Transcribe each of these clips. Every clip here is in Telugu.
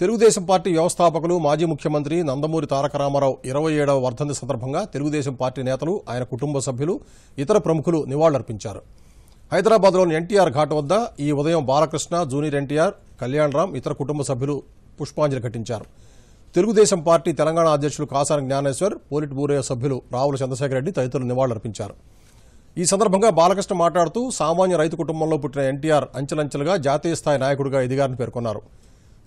తెలుగుదేశం పార్టీ వ్యవస్థాపకులు మాజీ ముఖ్యమంత్రి నందమూరి తారక రామారావు ఇరవై ఏడవ వర్ధంతి సందర్భంగా తెలుగుదేశం పార్టీ నేతలు ఆయన కుటుంబ సభ్యులు ఇతర ప్రముఖులు నివాళులర్పించారు హైదరాబాద్లోని ఎన్టీఆర్ ఘాట్ వద్ద ఈ ఉదయం బాలకృష్ణ జూనియర్ ఎన్టీఆర్ రామ్ ఇతర కుటుంబ సభ్యులు పుష్పాంజలి ఘటించారు తెలుగుదేశం పార్టీ తెలంగాణ అధ్యక్షులు కాసాని జ్ఞానేశ్వర్ పోలిట్ బ్యూరో సభ్యులు రావుల చంద్రశేఖర రెడ్డి తదితరులు నివాళులర్పించారు ఈ సందర్భంగా బాలకృష్ణ మాట్లాడుతూ సామాన్య రైతు కుటుంబంలో పుట్టిన ఎన్టీఆర్ అంచెలంచెలుగా జాతీయ స్థాయి నాయకుడిగా ఎదిగారని పేర్కొన్నారు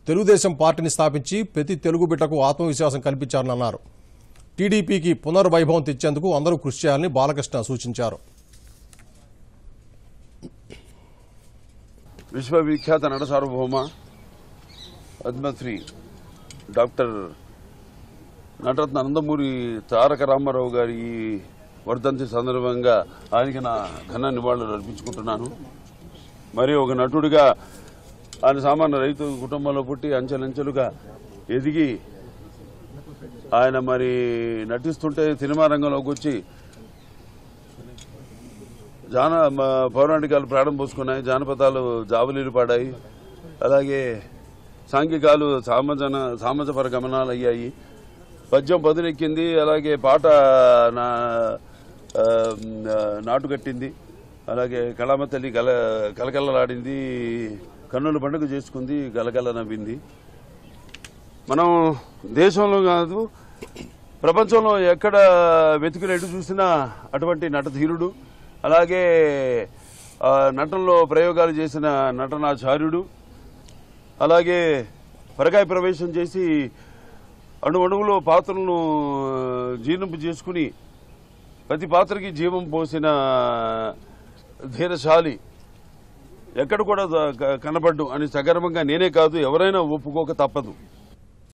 తెలుగుదేశం పార్టీని స్థాపించి ప్రతి తెలుగు బిడ్డకు ఆత్మవిశ్వాసం కల్పించారని అన్నారు టీడీపీకి పునర్వైభవం తెచ్చేందుకు అందరూ కృషి చేయాలని బాలకృష్ణ సూచించారు విశ్వవిఖ్యాత నట సార్వభౌమ పద్మశ్రీ డాక్టర్ నటరత్న నందమూరి తారక రామారావు గారి వర్ధంతి సందర్భంగా ఆయనకి నా ఘన నివాళులు అర్పించుకుంటున్నాను మరి ఒక నటుడిగా ఆయన సామాన్య రైతు కుటుంబంలో పుట్టి అంచెలంచెలుగా ఎదిగి ఆయన మరి నటిస్తుంటే సినిమా రంగంలోకి వచ్చి జాన పౌరాణికాలు ప్రాణం పోసుకున్నాయి జానపదాలు జాబులీలు పాడాయి అలాగే సాంఘికాలు సామజన సామజపర గమనాలు అయ్యాయి పద్యం బదులెక్కింది అలాగే పాట నా నాటుకట్టింది అలాగే కళామ తల్లి కల కలకలలాడింది కన్నుల పండుగ చేసుకుంది గలగల నవ్వింది మనం దేశంలో కాదు ప్రపంచంలో ఎక్కడ ఎటు చూసినా అటువంటి నటధీరుడు అలాగే నటనలో ప్రయోగాలు చేసిన నటనాచార్యుడు అలాగే పరకాయ ప్రవేశం చేసి అణు అణువులో పాత్రలను జీర్ణింపు చేసుకుని ప్రతి పాత్రకి జీవం పోసిన ధీరశాలి ఎక్కడ కూడా కనబడ్డం అని సగర్వంగా నేనే కాదు ఎవరైనా ఒప్పుకోక తప్పదు